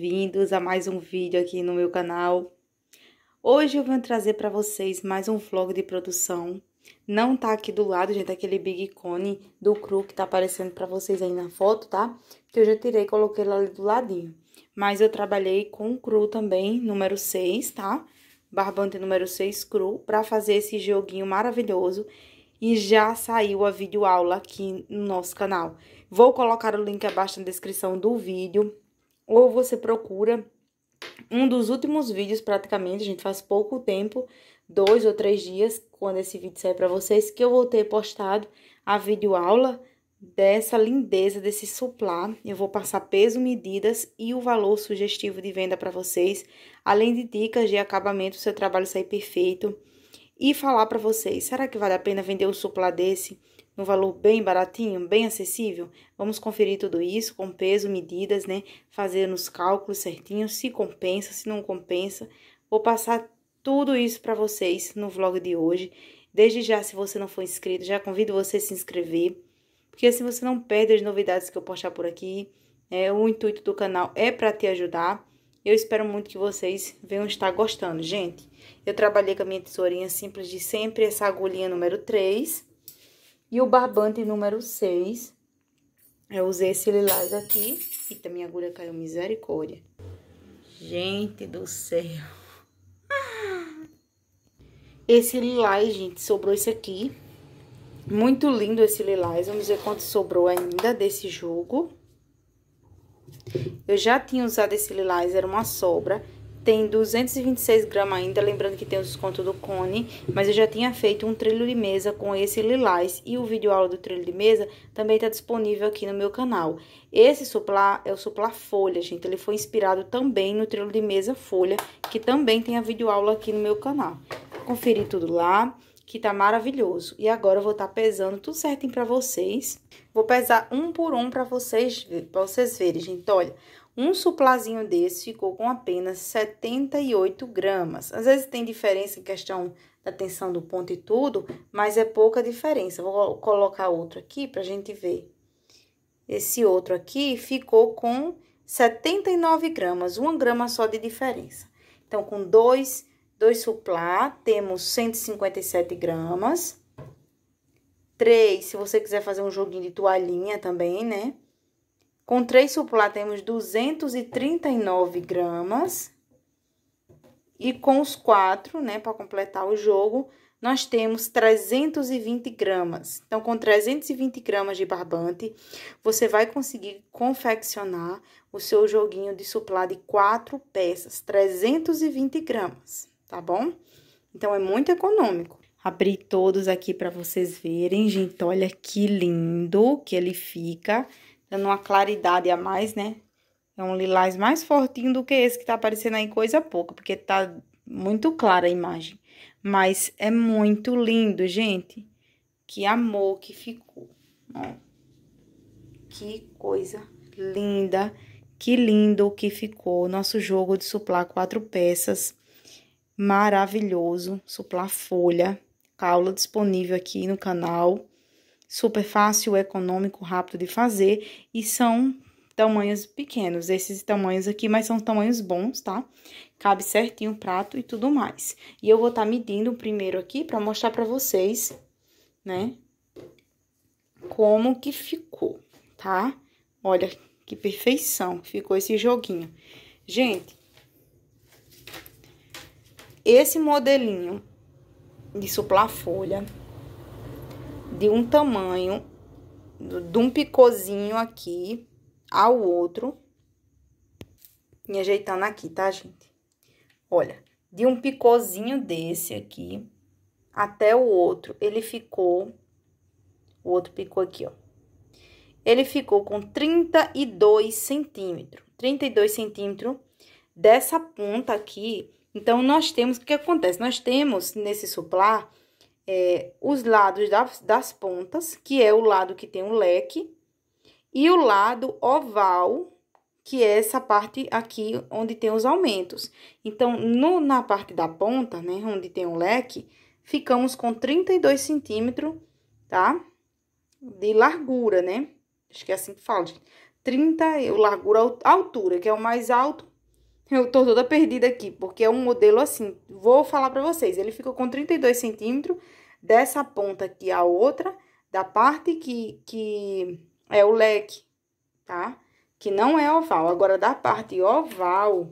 bem-vindos a mais um vídeo aqui no meu canal. Hoje eu venho trazer para vocês mais um vlog de produção. Não tá aqui do lado, gente, aquele big cone do cru que tá aparecendo para vocês aí na foto, tá? Que eu já tirei e coloquei lá do ladinho. Mas eu trabalhei com cru também, número 6, tá? Barbante número 6 cru, para fazer esse joguinho maravilhoso e já saiu a videoaula aqui no nosso canal. Vou colocar o link abaixo na descrição do vídeo ou você procura um dos últimos vídeos, praticamente, a gente faz pouco tempo, dois ou três dias, quando esse vídeo sair para vocês, que eu vou ter postado a videoaula dessa lindeza, desse suplá. Eu vou passar peso, medidas e o valor sugestivo de venda para vocês, além de dicas de acabamento, seu trabalho sair perfeito. E falar para vocês, será que vale a pena vender um suplá desse? num valor bem baratinho, bem acessível? Vamos conferir tudo isso com peso, medidas, né? Fazer os cálculos certinhos, se compensa, se não compensa. Vou passar tudo isso para vocês no vlog de hoje. Desde já, se você não for inscrito, já convido você a se inscrever, porque assim você não perde as novidades que eu postar por aqui. É, o intuito do canal é para te ajudar. Eu espero muito que vocês venham estar gostando. Gente, eu trabalhei com a minha tesourinha simples de sempre, essa agulhinha número 3. E o barbante número 6, eu usei esse lilás aqui. Eita, minha agulha caiu, misericórdia. Gente do céu. Esse lilás, gente, sobrou esse aqui. Muito lindo esse lilás. Vamos ver quanto sobrou ainda desse jogo. Eu já tinha usado esse lilás, era uma sobra tem 226 gramas ainda, lembrando que tem o desconto do cone, mas eu já tinha feito um trilho de mesa com esse lilás e o vídeo aula do trilho de mesa também está disponível aqui no meu canal. Esse suplá é o suplá folha, gente, ele foi inspirado também no trilho de mesa folha, que também tem a vídeo aula aqui no meu canal. Conferi tudo lá, que tá maravilhoso. E agora eu vou estar tá pesando tudo certinho para vocês. Vou pesar um por um para vocês, vocês verem, gente, olha... Um suplazinho desse ficou com apenas 78 gramas. Às vezes tem diferença em questão da tensão do ponto e tudo, mas é pouca diferença. Vou colocar outro aqui para a gente ver. Esse outro aqui ficou com 79 gramas, uma grama só de diferença. Então, com dois, dois suplá, temos 157 gramas. Três, se você quiser fazer um joguinho de toalhinha também, né? Com três suplá temos 239 gramas. E com os quatro, né, para completar o jogo, nós temos 320 gramas. Então, com 320 gramas de barbante, você vai conseguir confeccionar o seu joguinho de suplá de quatro peças, 320 gramas, tá bom? Então, é muito econômico. Abri todos aqui para vocês verem, gente, olha que lindo que ele fica dando uma claridade a mais, né? É um lilás mais fortinho do que esse que tá aparecendo aí coisa pouca, porque tá muito clara a imagem. Mas é muito lindo, gente. Que amor que ficou. Ó. Que coisa linda. Que lindo que ficou nosso jogo de suplar quatro peças. Maravilhoso. Suplar folha. Aula disponível aqui no canal super fácil, econômico, rápido de fazer e são tamanhos pequenos. Esses tamanhos aqui, mas são tamanhos bons, tá? Cabe certinho o prato e tudo mais. E eu vou estar tá medindo primeiro aqui para mostrar para vocês, né? Como que ficou, tá? Olha que perfeição ficou esse joguinho. Gente, esse modelinho de suplar folha de um tamanho, de um picôzinho aqui ao outro. E ajeitando aqui, tá, gente? Olha, de um picôzinho desse aqui até o outro, ele ficou... O outro picô aqui, ó. Ele ficou com 32 centímetros. 32 centímetros dessa ponta aqui. Então, nós temos... O que acontece? Nós temos nesse suplar é, os lados das, das pontas, que é o lado que tem o leque, e o lado oval, que é essa parte aqui onde tem os aumentos. Então, no, na parte da ponta, né, onde tem o leque, ficamos com 32 centímetros, tá? De largura, né? Acho que é assim que fala, gente. 30, largura, altura, que é o mais alto. Eu tô toda perdida aqui, porque é um modelo assim. Vou falar pra vocês, ele ficou com 32 centímetros dessa ponta aqui à outra, da parte que, que é o leque, tá? Que não é oval. Agora, da parte oval,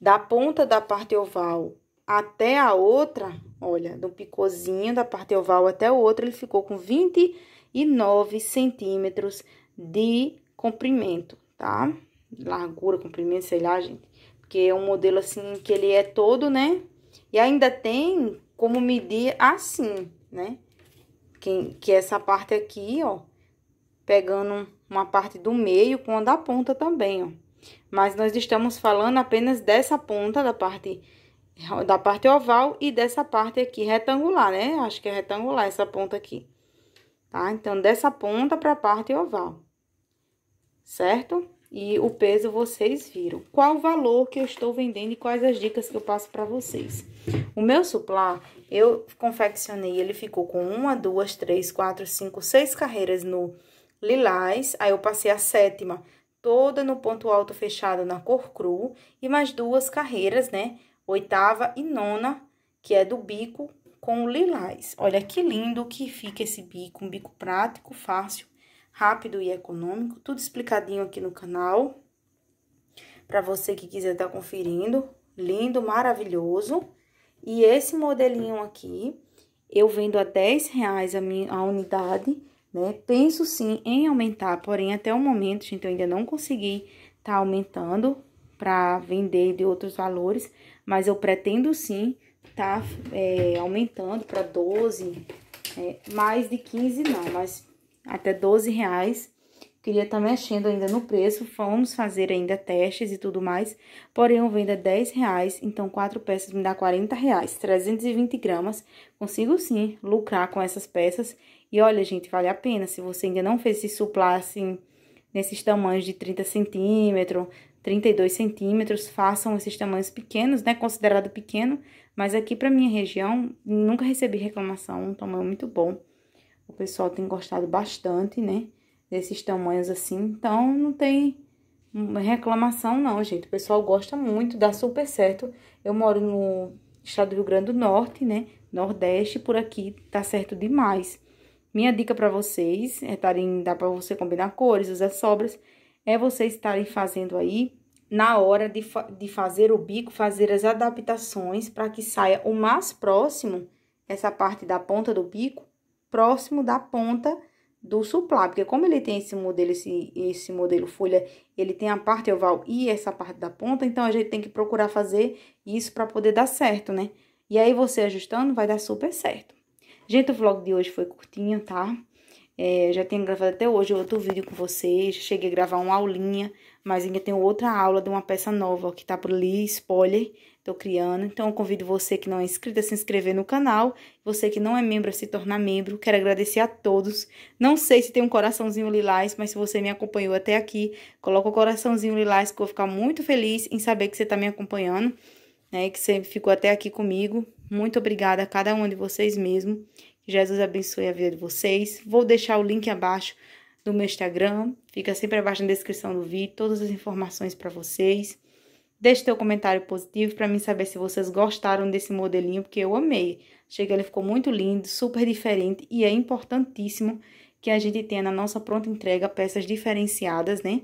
da ponta da parte oval até a outra, olha, do picôzinho da parte oval até a outra, ele ficou com 29 centímetros de comprimento, tá? Largura, comprimento, sei lá, gente. Porque é um modelo, assim, que ele é todo, né? E ainda tem como medir assim, né? Que, que essa parte aqui, ó, pegando uma parte do meio com a da ponta também, ó. Mas nós estamos falando apenas dessa ponta da parte da parte oval e dessa parte aqui retangular, né? Acho que é retangular essa ponta aqui. Tá? Então, dessa ponta para a parte oval. Certo? E o peso vocês viram. Qual o valor que eu estou vendendo e quais as dicas que eu passo para vocês. O meu suplá, eu confeccionei, ele ficou com uma, duas, três, quatro, cinco, seis carreiras no lilás. Aí eu passei a sétima toda no ponto alto fechado na cor cru. E mais duas carreiras, né? Oitava e nona, que é do bico com lilás. Olha que lindo que fica esse bico, um bico prático, fácil rápido e econômico, tudo explicadinho aqui no canal, para você que quiser estar tá conferindo, lindo, maravilhoso. E esse modelinho aqui, eu vendo a 10 reais a, minha, a unidade, né? Penso sim em aumentar, porém até o momento, gente, eu ainda não consegui tá aumentando para vender de outros valores, mas eu pretendo sim tá é, aumentando para 12, é, mais de 15 não, mas até 12 reais. Queria estar tá mexendo ainda no preço, vamos fazer ainda testes e tudo mais. Porém, eu vendo a é 10 reais, então quatro peças me dá 40 reais, 320 gramas. Consigo sim lucrar com essas peças. E olha, gente, vale a pena. Se você ainda não fez esse suplá assim, nesses tamanhos de 30 centímetros, 32 centímetros, façam esses tamanhos pequenos, né? Considerado pequeno, mas aqui para minha região, nunca recebi reclamação, um tamanho muito bom. O pessoal tem gostado bastante, né? Desses tamanhos assim. Então, não tem reclamação, não, gente. O pessoal gosta muito, dá super certo. Eu moro no estado do Rio Grande do Norte, né? Nordeste, por aqui tá certo demais. Minha dica para vocês é estarem, dá para você combinar cores, usar sobras, é vocês estarem fazendo aí na hora de, fa de fazer o bico, fazer as adaptações para que saia o mais próximo essa parte da ponta do bico próximo da ponta do suplá, porque como ele tem esse modelo, esse, esse modelo folha, ele tem a parte oval e essa parte da ponta, então a gente tem que procurar fazer isso para poder dar certo, né? E aí você ajustando vai dar super certo. Gente, o vlog de hoje foi curtinho, tá? É, já tenho gravado até hoje outro vídeo com vocês, cheguei a gravar uma aulinha, mas ainda tenho outra aula de uma peça nova que tá por ali, spoiler, estou criando. Então, eu convido você que não é inscrito a se inscrever no canal, você que não é membro a se tornar membro. Quero agradecer a todos. Não sei se tem um coraçãozinho lilás, mas se você me acompanhou até aqui, coloca o coraçãozinho lilás que eu vou ficar muito feliz em saber que você está me acompanhando, né, que você ficou até aqui comigo. Muito obrigada a cada um de vocês mesmo. Jesus abençoe a vida de vocês. Vou deixar o link abaixo do meu Instagram, fica sempre abaixo na descrição do vídeo, todas as informações para vocês. Deixe seu comentário positivo para mim saber se vocês gostaram desse modelinho, porque eu amei. Achei que ele ficou muito lindo, super diferente e é importantíssimo que a gente tenha na nossa pronta entrega peças diferenciadas, né?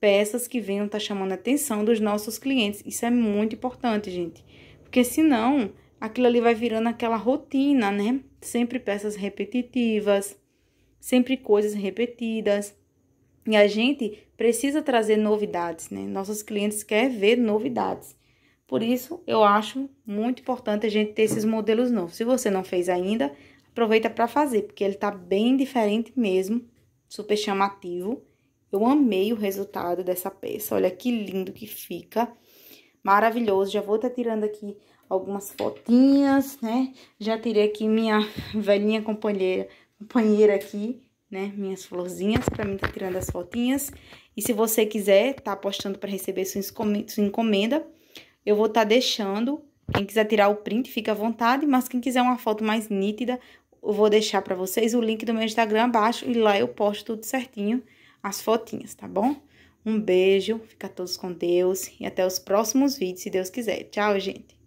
Peças que venham estar tá chamando a atenção dos nossos clientes. Isso é muito importante, gente. Porque senão, aquilo ali vai virando aquela rotina, né? Sempre peças repetitivas, sempre coisas repetidas. E a gente precisa trazer novidades, né? Nossos clientes querem ver novidades. Por isso, eu acho muito importante a gente ter esses modelos novos. Se você não fez ainda, aproveita para fazer, porque ele tá bem diferente mesmo, super chamativo. Eu amei o resultado dessa peça. Olha que lindo que fica. Maravilhoso. Já vou estar tá tirando aqui algumas fotinhas, né? Já tirei aqui minha velhinha companheira, companheira aqui né? Minhas florzinhas, para mim tá tirando as fotinhas. E se você quiser, tá apostando para receber sua encomenda, eu vou estar tá deixando. Quem quiser tirar o print, fica à vontade, mas quem quiser uma foto mais nítida, eu vou deixar para vocês o link do meu Instagram abaixo e lá eu posto tudo certinho, as fotinhas, tá bom? Um beijo, fica todos com Deus e até os próximos vídeos, se Deus quiser. Tchau, gente!